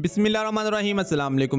बिसमीम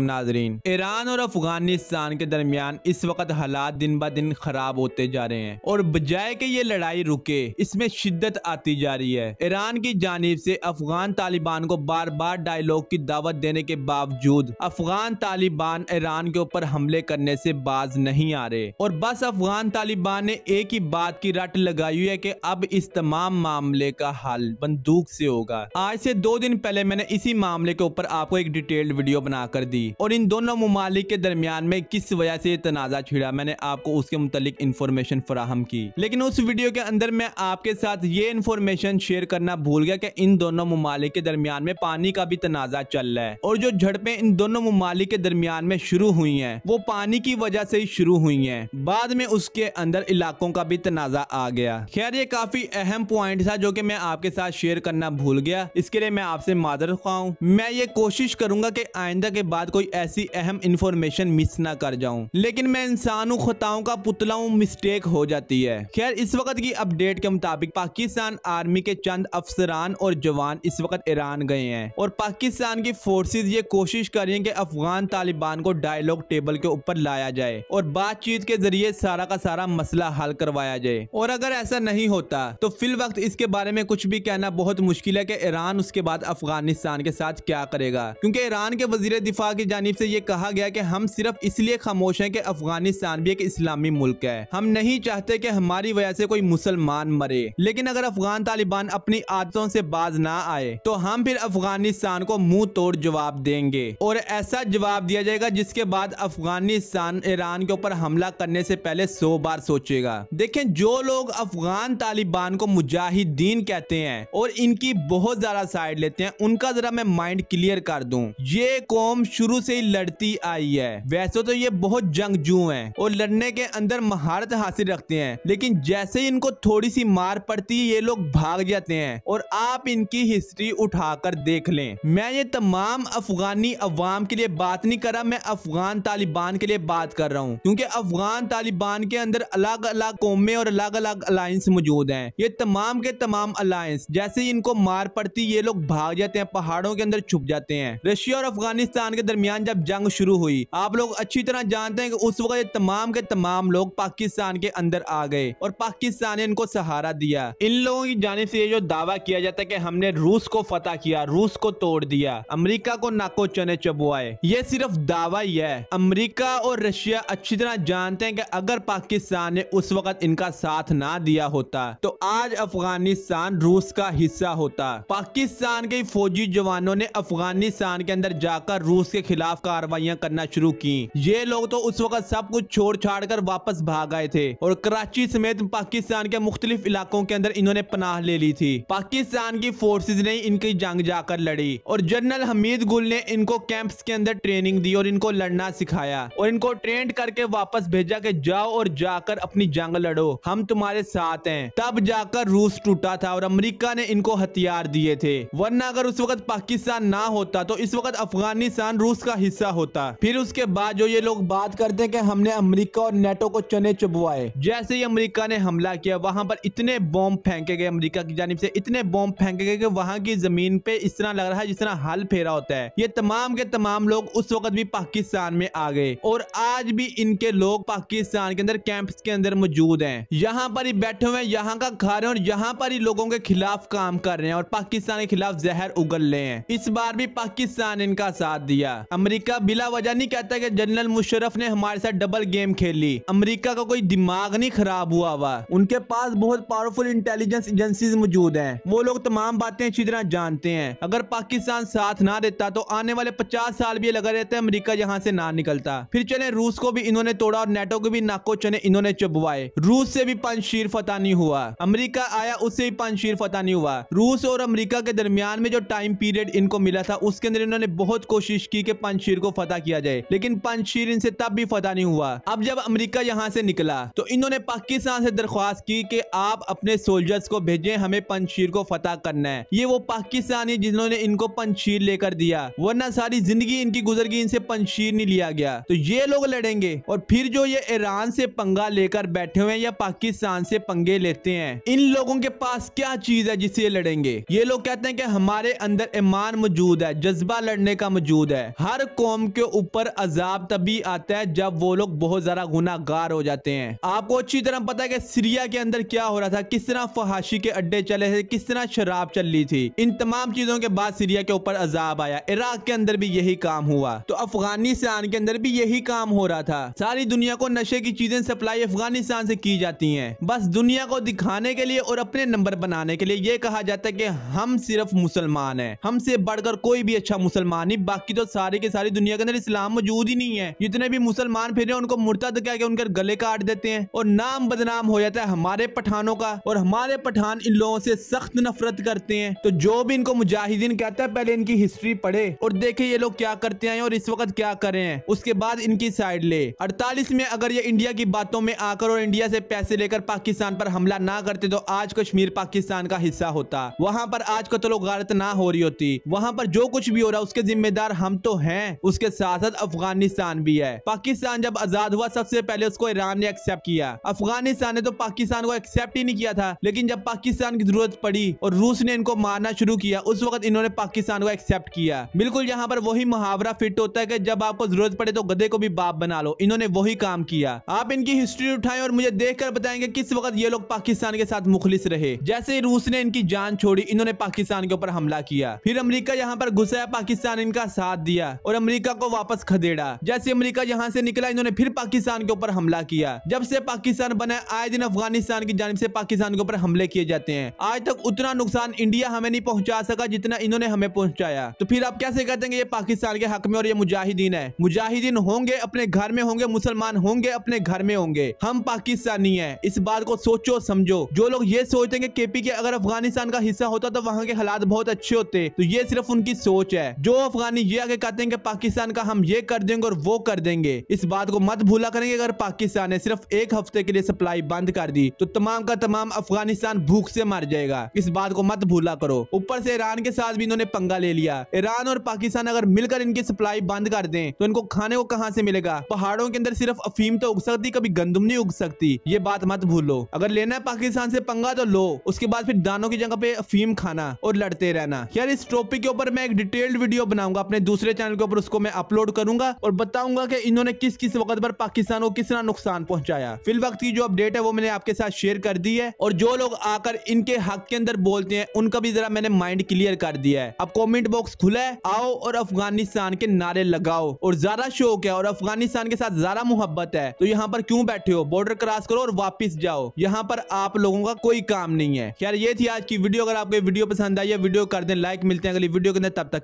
नाजरीन ईरान और अफगानिस्तान के दरमियान इस वक्त हालात दिन ब दिन खराब होते जा रहे हैं और बजाय के ये लड़ाई रुके इसमें शिद्दत आती जा रही है ईरान की जानब से अफगान तालिबान को बार बार डायलॉग की दावत देने के बावजूद अफगान तालिबान ईरान के ऊपर हमले करने से बाज नहीं आ रहे और बस अफगान तालिबान ने एक ही बात की रट लगाई हुई है की अब इस तमाम मामले का हल बंदूक से होगा आज से दो दिन पहले मैंने इसी मामले के ऊपर आपको एक डिटेल्ड वीडियो बनाकर दी और इन दोनों ममालिक के दरमियान में किस वजह से तनाजा छिड़ा मैंने आपको उसके मुतालिक इन्फॉर्मेशन फराहम की लेकिन उस वीडियो के अंदर मैं आपके साथ ये इन्फॉर्मेशन शेयर करना भूल गया कि इन दोनों ममालिक के दरमियान में पानी का भी तनाजा चल रहा है और जो झड़पें इन दोनों ममालिक के दरमियान में शुरू हुई है वो पानी की वजह से ही शुरू हुई है बाद में उसके अंदर इलाकों का भी तनाजा आ गया खैर ये काफी अहम पॉइंट था जो की मैं आपके साथ शेयर करना भूल गया इसके लिए मैं आपसे माजर खाऊँ मैं ये कोशिश कोशिश करूंगा कि आइंदा के बाद कोई ऐसी अहम इन्फॉर्मेशन मिस ना कर जाऊं लेकिन मैं इंसान हूँ खताओं का पुतला हूँ मिस्टेक हो जाती है खैर इस वक्त की अपडेट के मुताबिक पाकिस्तान आर्मी के चंद अफसरान और जवान इस वक्त ईरान गए हैं और पाकिस्तान की फोर्सेज ये कोशिश कर रही है कि अफगान तालिबान को डायलॉग टेबल के ऊपर लाया जाए और बातचीत के जरिए सारा का सारा मसला हल करवाया जाए और अगर ऐसा नहीं होता तो फिल वक्त इसके बारे में कुछ भी कहना बहुत मुश्किल है कि ईरान उसके बाद अफगानिस्तान के साथ क्या करेगा था क्योंकि ईरान के वजीर दिफा की जानब से ये कहा गया कि हम सिर्फ इसलिए खामोश हैं कि अफगानिस्तान भी एक इस्लामी मुल्क है हम नहीं चाहते कि हमारी वजह से कोई मुसलमान मरे लेकिन अगर अफगान तालिबान अपनी आदतों से बाज ना आए तो हम फिर अफगानिस्तान को मुंह तोड़ जवाब देंगे और ऐसा जवाब दिया जाएगा जिसके बाद अफगानिस्तान ईरान के ऊपर हमला करने से पहले सौ बार सोचेगा देखें जो लोग अफगान तालिबान को मुजाहिदीन कहते हैं और इनकी बहुत ज्यादा साइड लेते हैं उनका जरा मैं माइंड क्लियर कर कर दूं ये कौम शुरू से ही लड़ती आई है वैसे तो ये बहुत जंगजू हैं और लड़ने के अंदर महारत हासिल रखते हैं लेकिन जैसे ही इनको थोड़ी सी मार पड़ती है ये लोग भाग जाते हैं और आप इनकी हिस्ट्री उठाकर देख लें मैं ये तमाम अफगानी अवाम के लिए बात नहीं कर रहा मैं अफगान तालिबान के लिए बात कर रहा हूँ क्यूँकी अफगान तालिबान के अंदर अलग अलग कौमे और अलग अलग अलायंस मौजूद है ये तमाम के तमाम अलायंस जैसे ही इनको मार पड़ती ये लोग भाग जाते हैं पहाड़ों के अंदर छुप जाते हैं हैं रशिया और अफगानिस्तान के दरमियान जब जंग शुरू हुई आप लोग अच्छी तरह जानते हैं कि उस वक्त तमाम के तमाम लोग पाकिस्तान के अंदर आ गए और पाकिस्तान ने इनको सहारा दिया इन लोगों की जाने से ये जो दावा किया जाता है कि हमने रूस को फतह किया रूस को तोड़ दिया अमरीका को नाको चने चबुआए ये सिर्फ दावा ही है अमरीका और रशिया अच्छी तरह जानते हैं कि अगर पाकिस्तान ने उस वक्त इनका साथ ना दिया होता तो आज अफगानिस्तान रूस का हिस्सा होता पाकिस्तान के फौजी जवानों ने अफगानिस्तान अफगानिस्तान के अंदर जाकर रूस के खिलाफ कार्रवाई करना शुरू की ये लोग तो उस वक्त सब कुछ छोड़ छाड़ कर वापस भाग आए थे और कराची समेत पाकिस्तान के मुख्तलिफ इलाकों के अंदर इन्होंने पनाह ले ली थी पाकिस्तान की फोर्सेज ने इनकी जंग जाकर लड़ी और जनरल हमीद गुल ने इनको कैंप के अंदर ट्रेनिंग दी और इनको लड़ना सिखाया और इनको ट्रेन करके वापस भेजा के जाओ और जाकर अपनी जंग लड़ो हम तुम्हारे साथ हैं तब जाकर रूस टूटा था और अमेरिका ने इनको हथियार दिए थे वरना अगर उस वक्त पाकिस्तान ना होता तो इस वक्त अफगानिस्तान रूस का हिस्सा होता फिर उसके बाद जो ये लोग बात करते हैं कि हमने अमेरिका और नेटो को चने चुबवाए जैसे ही अमेरिका ने हमला किया वहां पर इतने बॉम्ब फेंके गए अमेरिका की जानी से इतने बॉम्ब फेंके गए की वहां की जमीन पे इस तरह लग रहा है जिस तरह हल फेरा होता है ये तमाम के तमाम लोग उस वक्त भी पाकिस्तान में आ गए और आज भी इनके लोग पाकिस्तान के अंदर कैंप के अंदर मौजूद है यहाँ पर ही बैठे हुए यहाँ का खा रहे हैं और यहाँ पर ही लोगों के खिलाफ काम कर रहे हैं और पाकिस्तान के खिलाफ जहर उगल रहे हैं इस बार भी पाकिस्तान इनका साथ दिया अमेरिका बिला वजह नहीं कहता कि जनरल मुशरफ ने हमारे साथ डबल गेम खेली अमेरिका का कोई दिमाग नहीं खराब हुआ हुआ उनके पास बहुत पावरफुल इंटेलिजेंस एजेंसी मौजूद है वो लोग तमाम बातें अच्छी तरह जानते हैं अगर पाकिस्तान साथ ना देता तो आने वाले पचास साल भी लगा रहता है अमरीका यहाँ से ना निकलता फिर चले रूस को भी इन्होंने तोड़ा और नेटो को भी नाको चने इन्होंने चुपवाए रूस से भी शीर फता नहीं हुआ अमरीका आया उससे भी शीर फता नहीं हुआ रूस और अमरीका के दरमियान में जो टाइम पीरियड इनको मिला था उस उसके अंदर इन्होंने बहुत कोशिश की कि पंचशीर को फतेह किया जाए लेकिन पंचशीर इनसे तब भी फतेह नहीं हुआ अब जब अमरीका यहाँ से निकला तो इन्होंने पाकिस्तान से दरख्वास्त की कि आप अपने सोल्जर्स को भेजे हमें पंचशीर को फतेह करना है ये वो पाकिस्तानी जिन्होंने इनको पंचशीर लेकर दिया वरना सारी जिंदगी इनकी गुजर गई इनसे पंचशीर नहीं लिया गया तो ये लोग लड़ेंगे और फिर जो ये ईरान से पंगा लेकर बैठे हुए या पाकिस्तान से पंगे लेते हैं इन लोगों के पास क्या चीज है जिससे ये लड़ेंगे ये लोग कहते हैं कि हमारे अंदर ईमान मौजूद है जज्बा लड़ने का मौजूद है हर कौम के ऊपर अजाब तभी आता है जब वो लोग बहुत ज्यादा गुनागार हो जाते हैं आपको अच्छी तरह पता है कि सीरिया के अंदर क्या हो रहा था किस तरह फहाशी के अड्डे चले थे किस तरह शराब चल रही थी इन तमाम चीजों के बाद सीरिया के ऊपर अजाब आया इराक के अंदर भी यही काम हुआ तो अफगानिस्तान के अंदर भी यही काम हो रहा था सारी दुनिया को नशे की चीजें सप्लाई अफगानिस्तान से की जाती हैं बस दुनिया को दिखाने के लिए और अपने नंबर बनाने के लिए ये कहा जाता है कि हम सिर्फ मुसलमान हैं हमसे बढ़कर कोई भी भी अच्छा मुसलमान नहीं बाकी तो सारे के सारी दुनिया के अंदर इस्लाम मौजूद ही नहीं है जितने भी मुसलमान फिर उनको मुर्ता कह के उनके गले काट देते हैं और नाम बदनाम हो जाता है हमारे पठानों का और हमारे पठान इन लोगों से सख्त नफरत करते हैं तो जो भी इनको मुजाहिदीन कहता है पहले इनकी हिस्ट्री पढ़े और देखे ये लोग क्या करते हैं और इस वक्त क्या कर रहे हैं उसके बाद इनकी साइड ले अड़तालीस में अगर ये इंडिया की बातों में आकर और इंडिया से पैसे लेकर पाकिस्तान पर हमला ना करते तो आज कश्मीर पाकिस्तान का हिस्सा होता वहाँ पर आज कतलो गारत ना हो रही होती वहाँ पर जो कुछ कुछ भी हो रहा है उसके जिम्मेदार हम तो हैं उसके साथ साथ अफगानिस्तान भी है पाकिस्तान जब आजाद हुआ सबसे पहले उसको ईरान ने एक्सेप्ट किया अफगानिस्तान ने तो पाकिस्तान को एक्सेप्ट ही नहीं किया था लेकिन जब पाकिस्तान की जरूरत पड़ी और रूस ने इनको मारना शुरू किया उस वक्त इन्होंने पाकिस्तान को एक्सेप्ट किया बिल्कुल यहाँ पर वही मुहावरा फिट होता है कि जब आपको जरूरत पड़े तो गधे को भी बाप बना लो इन्होंने वही काम किया आप इनकी हिस्ट्री उठाए और मुझे देख कर बताएंगे किस वक्त ये लोग पाकिस्तान के साथ मुखलिस रहे जैसे रूस ने इनकी जान छोड़ी इन्होंने पाकिस्तान के ऊपर हमला किया फिर अमरीका यहाँ पर घुस है पाकिस्तान इनका साथ दिया और अमरीका को वापस खदेड़ा जैसे अमरीका यहाँ से निकला इन्होंने फिर पाकिस्तान के ऊपर हमला किया जब से पाकिस्तान बना आए दिन अफगानिस्तान की जानव से पाकिस्तान के ऊपर हमले किए जाते हैं आज तक उतना नुकसान इंडिया हमें नहीं पहुंचा सका जितना इन्होंने हमें पहुंचाया तो फिर आप कैसे कहते हैं ये पाकिस्तान के हक में और ये मुजाहिदीन है मुजाहिदीन होंगे अपने घर में होंगे मुसलमान होंगे अपने घर में होंगे हम पाकिस्तानी है इस बात को सोचो समझो जो लोग ये सोचते हैं कि केपी के अगर अफगानिस्तान का हिस्सा होता तो वहाँ के हालात बहुत अच्छे होते तो ये सिर्फ उनकी सोच सोच है जो अफगानी ये आगे कहते हैं कि पाकिस्तान का हम ये कर देंगे और वो कर देंगे इस बात को मत भूला करेंगे अगर पाकिस्तान ने सिर्फ एक हफ्ते के लिए सप्लाई बंद कर दी तो तमाम का तमाम अफगानिस्तान भूख से मर जाएगा इस बात को मत भूला करो ऊपर से ईरान के साथ भी इन्होंने पंगा ले लिया ईरान और पाकिस्तान अगर मिलकर इनकी सप्लाई बंद कर दें तो इनको खाने को कहाँ से मिलेगा पहाड़ों के अंदर सिर्फ अफीम तो उग सकती कभी गंदम नहीं उग सकती ये बात मत भूलो अगर लेना है पाकिस्तान से पंगा तो लो उसके बाद फिर दानों की जगह पे अफीम खाना और लड़ते रहना यार इस टॉपिक के ऊपर मैं एक डिटेल डिटेल्ड वीडियो बनाऊंगा अपने दूसरे चैनल के ऊपर उसको मैं अपलोड करूंगा और बताऊंगा कि इन्होंने किस किस वक्त पर पाकिस्तान को कितना नुकसान पहुंचाया फिल वक्त की जो अपडेट है वो मैंने आपके साथ शेयर कर दी है और जो लोग आकर इनके हक के अंदर बोलते हैं उनका भी जरा मैंने माइंड क्लियर कर दिया है अब कॉमेंट बॉक्स खुला है आओ और अफगानिस्तान के नारे लगाओ और ज्यादा शौक है और अफगानिस्तान के साथ ज्यादा मोहब्बत है तो यहाँ पर क्यूँ बैठे हो बॉर्डर क्रॉस करो और वापिस जाओ यहाँ पर आप लोगों का कोई काम नहीं है यार ये थी आज की वीडियो अगर आपको वीडियो पसंद आई है वीडियो कर दे लाइक मिलते हैं अगली वीडियो के अंदर तब तक